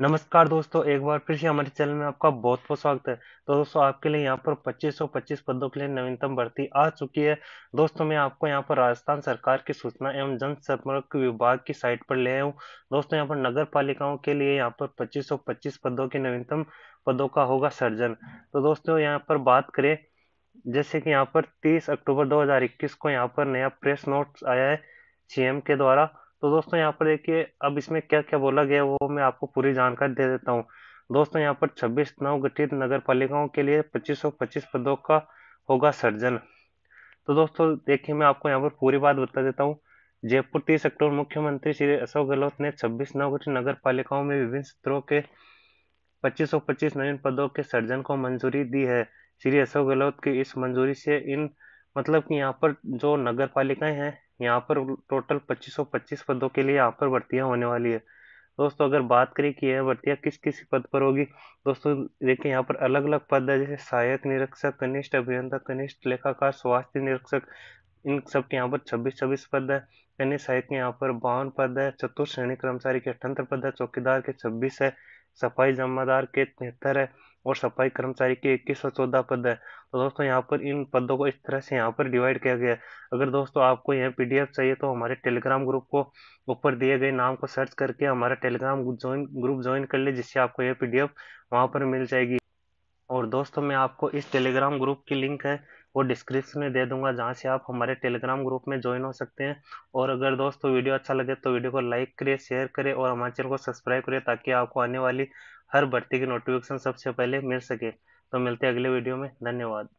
नमस्कार दोस्तों एक बार फिर से हमारे चैनल में आपका बहुत बहुत स्वागत है तो दोस्तों आपके लिए यहाँ पर 2525 पदों के लिए नवीनतम भर्ती आ चुकी है दोस्तों मैं आपको यहाँ पर राजस्थान सरकार की सूचना एवं जनसंपर्क विभाग की साइट पर ले आऊँ दोस्तों यहाँ पर नगर पालिकाओं के लिए यहाँ पर 2525 पदों के नवीनतम पदों का होगा सर्जन तो दोस्तों यहाँ पर बात करें जैसे कि यहाँ पर तीस अक्टूबर दो को यहाँ पर नया प्रेस नोट आया है सीएम के द्वारा तो दोस्तों यहाँ पर देखिए अब इसमें क्या क्या बोला गया वो मैं आपको पूरी जानकारी दे देता हूँ दोस्तों यहाँ पर 26 नव गठित नगर पालिकाओं के लिए 2525 पदों का होगा सर्जन तो दोस्तों देखिए मैं आपको यहाँ पर पूरी बात बता देता हूँ जयपुर तीस अक्टूबर मुख्यमंत्री श्री अशोक गहलोत ने छब्बीस नवगठित नगर पालिकाओं में विभिन्न स्तरों के पच्चीस पच्चीस नवीन पदों के सर्जन को मंजूरी दी है श्री अशोक गहलोत की इस मंजूरी से इन मतलब कि यहाँ पर जो नगर पालिकाएं हैं यहाँ पर टोटल 2525 पदों के लिए यहाँ पर भर्तियाँ होने वाली है दोस्तों अगर बात करें कि यह भर्तियाँ किस किस पद पर होगी दोस्तों देखिए यहाँ पर अलग अलग पद है जैसे सहायक निरीक्षक कनिष्ठ अभियंता कनिष्ठ लेखाकार स्वास्थ्य निरीक्षक इन सब के यहाँ पर छब्बीस छब्बीस पद है कन्या सहायक के यहाँ पर बावन पद है चतुर्थ श्रेणी कर्मचारी के अठहत्तर पद है चौकीदार के छब्बीस है सफाई जमादार के तिहत्तर है और सफाई कर्मचारी के इक्कीस सौ चौदह पद है तो दोस्तों यहाँ पर इन पदों को इस तरह से यहाँ पर डिवाइड किया गया है अगर दोस्तों आपको यह पीडीएफ चाहिए तो हमारे टेलीग्राम ग्रुप को ऊपर दिए गए नाम को सर्च करके हमारा टेलीग्राम ज्वाइन ग्रुप ज्वाइन कर ले जिससे आपको यह एफ वहाँ पर मिल जाएगी और दोस्तों मैं आपको इस टेलीग्राम ग्रुप की लिंक है वो डिस्क्रिप्शन में दे दूंगा जहाँ से आप हमारे टेलीग्राम ग्रुप में ज्वाइन हो सकते हैं और अगर दोस्तों वीडियो अच्छा लगे तो वीडियो को लाइक करें शेयर करें और हमारे चैनल को सब्सक्राइब करें ताकि आपको आने वाली हर भर्ती की नोटिफिकेशन सबसे पहले मिल सके तो मिलते हैं अगले वीडियो में धन्यवाद